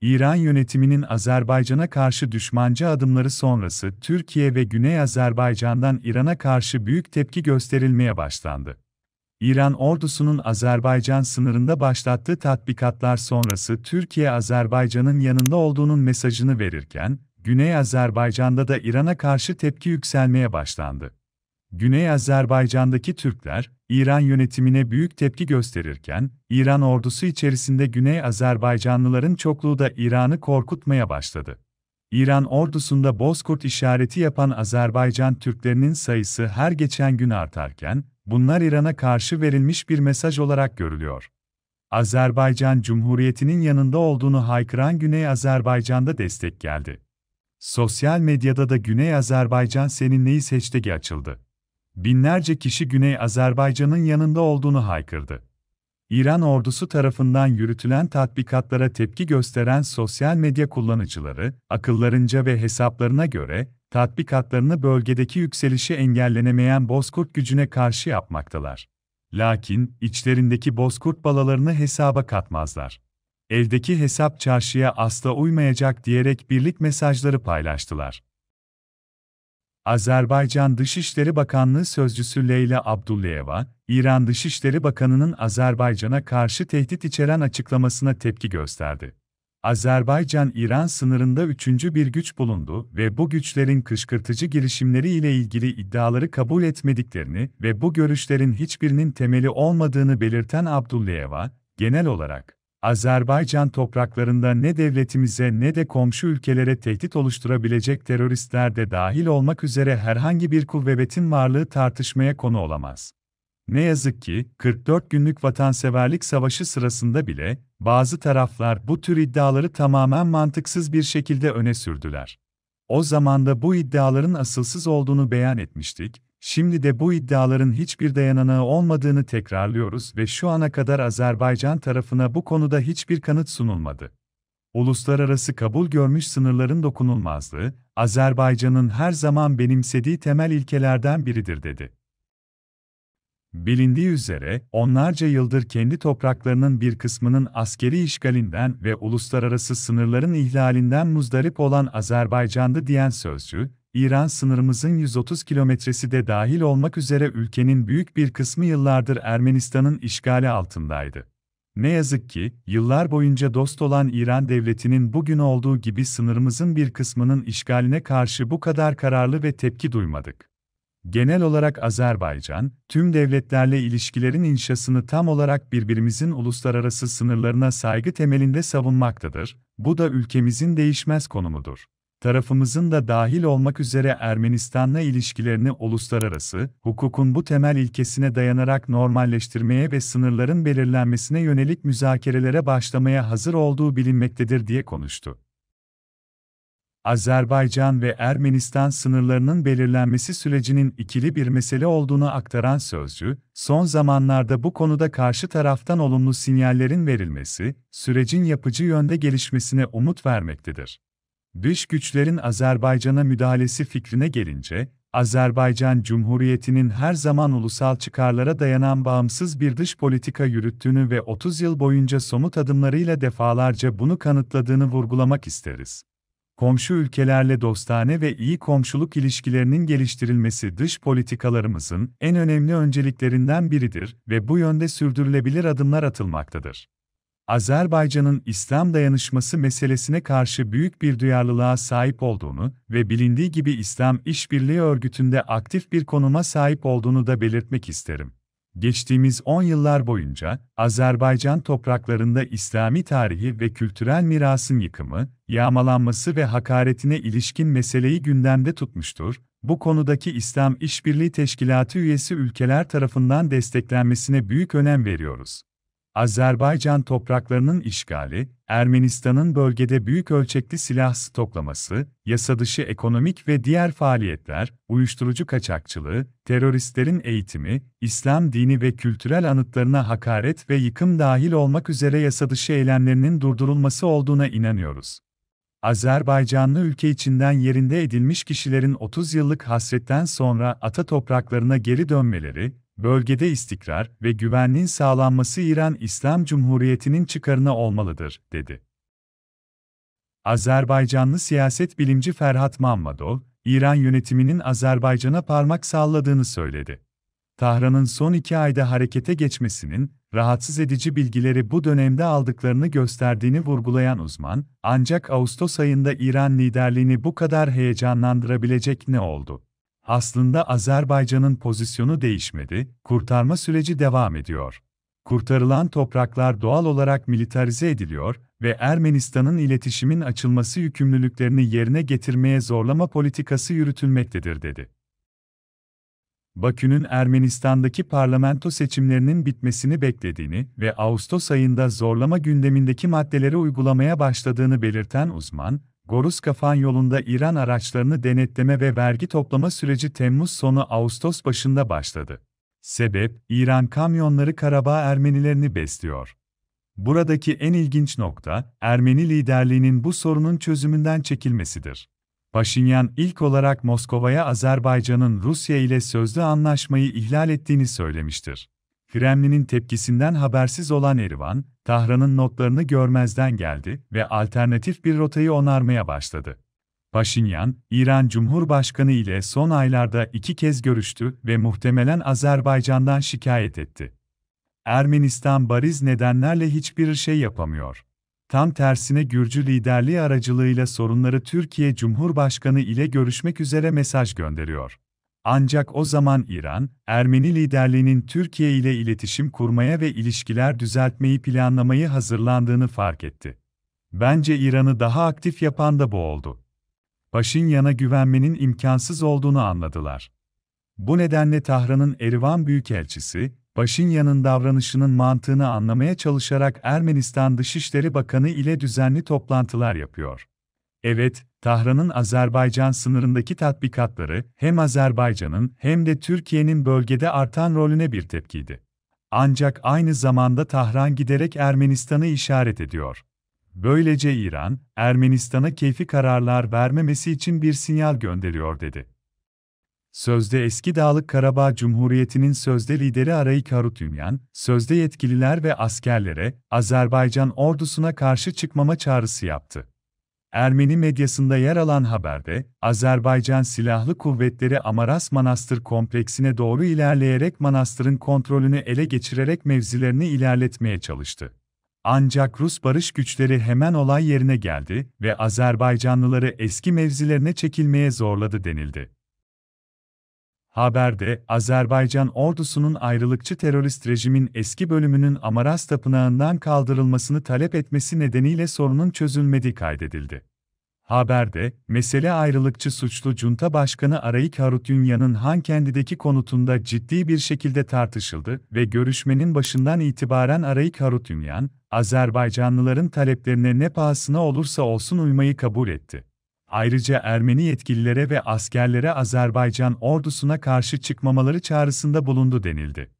İran yönetiminin Azerbaycan'a karşı düşmanca adımları sonrası Türkiye ve Güney Azerbaycan'dan İran'a karşı büyük tepki gösterilmeye başlandı. İran ordusunun Azerbaycan sınırında başlattığı tatbikatlar sonrası Türkiye Azerbaycan'ın yanında olduğunun mesajını verirken, Güney Azerbaycan'da da İran'a karşı tepki yükselmeye başlandı. Güney Azerbaycan'daki Türkler, İran yönetimine büyük tepki gösterirken, İran ordusu içerisinde Güney Azerbaycanlıların çokluğu da İran'ı korkutmaya başladı. İran ordusunda Bozkurt işareti yapan Azerbaycan Türklerinin sayısı her geçen gün artarken, bunlar İran'a karşı verilmiş bir mesaj olarak görülüyor. Azerbaycan Cumhuriyeti'nin yanında olduğunu haykıran Güney Azerbaycan'da destek geldi. Sosyal medyada da Güney Azerbaycan seninleyiz hashtag'i açıldı. Binlerce kişi Güney Azerbaycan'ın yanında olduğunu haykırdı. İran ordusu tarafından yürütülen tatbikatlara tepki gösteren sosyal medya kullanıcıları, akıllarınca ve hesaplarına göre, tatbikatlarını bölgedeki yükselişi engellenemeyen Bozkurt gücüne karşı yapmaktalar. Lakin, içlerindeki Bozkurt balalarını hesaba katmazlar. Eldeki hesap çarşıya asla uymayacak diyerek birlik mesajları paylaştılar. Azerbaycan Dışişleri Bakanlığı Sözcüsü Leyla Abdullayeva, İran Dışişleri Bakanı'nın Azerbaycan'a karşı tehdit içeren açıklamasına tepki gösterdi. Azerbaycan-İran sınırında üçüncü bir güç bulundu ve bu güçlerin kışkırtıcı girişimleri ile ilgili iddiaları kabul etmediklerini ve bu görüşlerin hiçbirinin temeli olmadığını belirten Abdullayeva, genel olarak, Azerbaycan topraklarında ne devletimize ne de komşu ülkelere tehdit oluşturabilecek teröristler de dahil olmak üzere herhangi bir kuvvetin varlığı tartışmaya konu olamaz. Ne yazık ki 44 günlük vatanseverlik savaşı sırasında bile bazı taraflar bu tür iddiaları tamamen mantıksız bir şekilde öne sürdüler. O zaman da bu iddiaların asılsız olduğunu beyan etmiştik Şimdi de bu iddiaların hiçbir dayanağı olmadığını tekrarlıyoruz ve şu ana kadar Azerbaycan tarafına bu konuda hiçbir kanıt sunulmadı. Uluslararası kabul görmüş sınırların dokunulmazlığı, Azerbaycan'ın her zaman benimsediği temel ilkelerden biridir dedi. Bilindiği üzere, onlarca yıldır kendi topraklarının bir kısmının askeri işgalinden ve uluslararası sınırların ihlalinden muzdarip olan Azerbaycan'dı diyen sözcü, İran sınırımızın 130 kilometresi de dahil olmak üzere ülkenin büyük bir kısmı yıllardır Ermenistan'ın işgali altındaydı. Ne yazık ki, yıllar boyunca dost olan İran devletinin bugün olduğu gibi sınırımızın bir kısmının işgaline karşı bu kadar kararlı ve tepki duymadık. Genel olarak Azerbaycan, tüm devletlerle ilişkilerin inşasını tam olarak birbirimizin uluslararası sınırlarına saygı temelinde savunmaktadır, bu da ülkemizin değişmez konumudur tarafımızın da dahil olmak üzere Ermenistan'la ilişkilerini uluslararası, hukukun bu temel ilkesine dayanarak normalleştirmeye ve sınırların belirlenmesine yönelik müzakerelere başlamaya hazır olduğu bilinmektedir diye konuştu. Azerbaycan ve Ermenistan sınırlarının belirlenmesi sürecinin ikili bir mesele olduğunu aktaran sözcü, son zamanlarda bu konuda karşı taraftan olumlu sinyallerin verilmesi, sürecin yapıcı yönde gelişmesine umut vermektedir. Dış güçlerin Azerbaycan'a müdahalesi fikrine gelince, Azerbaycan Cumhuriyeti'nin her zaman ulusal çıkarlara dayanan bağımsız bir dış politika yürüttüğünü ve 30 yıl boyunca somut adımlarıyla defalarca bunu kanıtladığını vurgulamak isteriz. Komşu ülkelerle dostane ve iyi komşuluk ilişkilerinin geliştirilmesi dış politikalarımızın en önemli önceliklerinden biridir ve bu yönde sürdürülebilir adımlar atılmaktadır. Azerbaycan'ın İslam dayanışması meselesine karşı büyük bir duyarlılığa sahip olduğunu ve bilindiği gibi İslam İşbirliği Örgütü'nde aktif bir konuma sahip olduğunu da belirtmek isterim. Geçtiğimiz 10 yıllar boyunca Azerbaycan topraklarında İslami tarihi ve kültürel mirasın yıkımı, yağmalanması ve hakaretine ilişkin meseleyi gündemde tutmuştur. Bu konudaki İslam İşbirliği Teşkilatı üyesi ülkeler tarafından desteklenmesine büyük önem veriyoruz. Azerbaycan topraklarının işgali, Ermenistan'ın bölgede büyük ölçekli silah stoklaması, yasadışı ekonomik ve diğer faaliyetler, uyuşturucu kaçakçılığı, teröristlerin eğitimi, İslam dini ve kültürel anıtlarına hakaret ve yıkım dahil olmak üzere yasadışı eylemlerinin durdurulması olduğuna inanıyoruz. Azerbaycanlı ülke içinden yerinde edilmiş kişilerin 30 yıllık hasretten sonra ata topraklarına geri dönmeleri, Bölgede istikrar ve güvenliğin sağlanması İran İslam Cumhuriyeti'nin çıkarına olmalıdır, dedi. Azerbaycanlı siyaset bilimci Ferhat Mammadov, İran yönetiminin Azerbaycan'a parmak salladığını söyledi. Tahran'ın son iki ayda harekete geçmesinin, rahatsız edici bilgileri bu dönemde aldıklarını gösterdiğini vurgulayan uzman, ancak Ağustos ayında İran liderliğini bu kadar heyecanlandırabilecek ne oldu? Aslında Azerbaycan'ın pozisyonu değişmedi, kurtarma süreci devam ediyor. Kurtarılan topraklar doğal olarak militarize ediliyor ve Ermenistan'ın iletişimin açılması yükümlülüklerini yerine getirmeye zorlama politikası yürütülmektedir dedi. Bakü'nün Ermenistan'daki parlamento seçimlerinin bitmesini beklediğini ve Ağustos ayında zorlama gündemindeki maddeleri uygulamaya başladığını belirten uzman, Gorus Kafan yolunda İran araçlarını denetleme ve vergi toplama süreci Temmuz sonu Ağustos başında başladı. Sebep, İran kamyonları Karabağ Ermenilerini besliyor. Buradaki en ilginç nokta, Ermeni liderliğinin bu sorunun çözümünden çekilmesidir. Paşinyan ilk olarak Moskova'ya Azerbaycan'ın Rusya ile sözlü anlaşmayı ihlal ettiğini söylemiştir. Kremlin'in tepkisinden habersiz olan Erivan, Tahran'ın notlarını görmezden geldi ve alternatif bir rotayı onarmaya başladı. Paşinyan, İran Cumhurbaşkanı ile son aylarda iki kez görüştü ve muhtemelen Azerbaycan'dan şikayet etti. Ermenistan bariz nedenlerle hiçbir şey yapamıyor. Tam tersine Gürcü liderliği aracılığıyla sorunları Türkiye Cumhurbaşkanı ile görüşmek üzere mesaj gönderiyor. Ancak o zaman İran, Ermeni liderliğinin Türkiye ile iletişim kurmaya ve ilişkiler düzeltmeyi planlamayı hazırlandığını fark etti. Bence İran'ı daha aktif yapan da bu oldu. Paşinyan'a güvenmenin imkansız olduğunu anladılar. Bu nedenle Tahran'ın Erivan Büyükelçisi, Paşinyan'ın davranışının mantığını anlamaya çalışarak Ermenistan Dışişleri Bakanı ile düzenli toplantılar yapıyor. Evet, Tahran'ın Azerbaycan sınırındaki tatbikatları hem Azerbaycan'ın hem de Türkiye'nin bölgede artan rolüne bir tepkiydi. Ancak aynı zamanda Tahran giderek Ermenistan'ı işaret ediyor. Böylece İran, Ermenistan'a keyfi kararlar vermemesi için bir sinyal gönderiyor dedi. Sözde eski Dağlık Karabağ Cumhuriyeti'nin sözde lideri Arayik Harutyunyan, sözde yetkililer ve askerlere Azerbaycan ordusuna karşı çıkmama çağrısı yaptı. Ermeni medyasında yer alan haberde, Azerbaycan Silahlı Kuvvetleri Amaras Manastır kompleksine doğru ilerleyerek manastırın kontrolünü ele geçirerek mevzilerini ilerletmeye çalıştı. Ancak Rus barış güçleri hemen olay yerine geldi ve Azerbaycanlıları eski mevzilerine çekilmeye zorladı denildi. Haberde, Azerbaycan ordusunun ayrılıkçı terörist rejimin eski bölümünün Amaras Tapınağı'ndan kaldırılmasını talep etmesi nedeniyle sorunun çözülmediği kaydedildi. Haberde, mesele ayrılıkçı suçlu junta başkanı Arayik Harutyunyan'ın Hankendi'deki konutunda ciddi bir şekilde tartışıldı ve görüşmenin başından itibaren Arayik Harutyunyan, Azerbaycanlıların taleplerine ne pahasına olursa olsun uymayı kabul etti. Ayrıca Ermeni yetkililere ve askerlere Azerbaycan ordusuna karşı çıkmamaları çağrısında bulundu denildi.